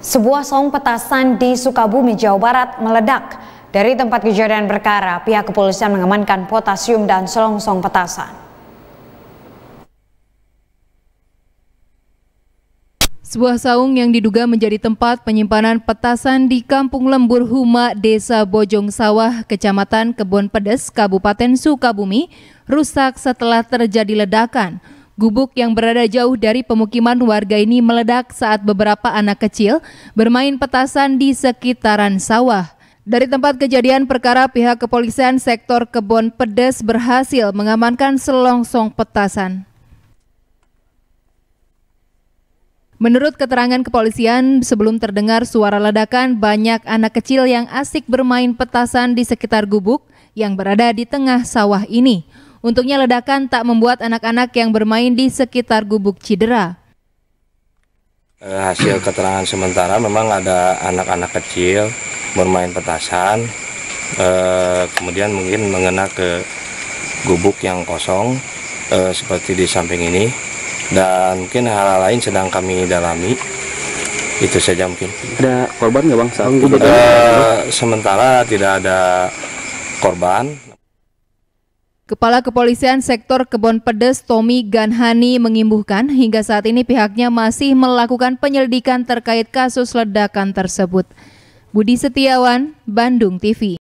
Sebuah song petasan di Sukabumi, Jawa Barat meledak. Dari tempat kejadian perkara, pihak kepolisian mengamankan potasium dan selongsong petasan. Sebuah saung yang diduga menjadi tempat penyimpanan petasan di Kampung Lembur Huma, Desa Bojong Sawah, Kecamatan Kebon Pedes, Kabupaten Sukabumi, rusak setelah terjadi ledakan. Gubuk yang berada jauh dari pemukiman warga ini meledak saat beberapa anak kecil bermain petasan di sekitaran sawah. Dari tempat kejadian perkara, pihak kepolisian sektor Kebon Pedes berhasil mengamankan selongsong petasan. Menurut keterangan kepolisian, sebelum terdengar suara ledakan, banyak anak kecil yang asik bermain petasan di sekitar gubuk yang berada di tengah sawah ini. Untungnya ledakan tak membuat anak-anak yang bermain di sekitar gubuk cedera. Eh, hasil keterangan sementara memang ada anak-anak kecil bermain petasan, eh, kemudian mungkin mengena ke gubuk yang kosong eh, seperti di samping ini dan mungkin hal, -hal lain sedang kami dalami itu saja mungkin ada korban nggak bang saat uh, sementara tidak ada korban Kepala Kepolisian Sektor Kebon Pedes Tommy Ganhani mengimbuhkan hingga saat ini pihaknya masih melakukan penyelidikan terkait kasus ledakan tersebut. Budi Setiawan, Bandung TV.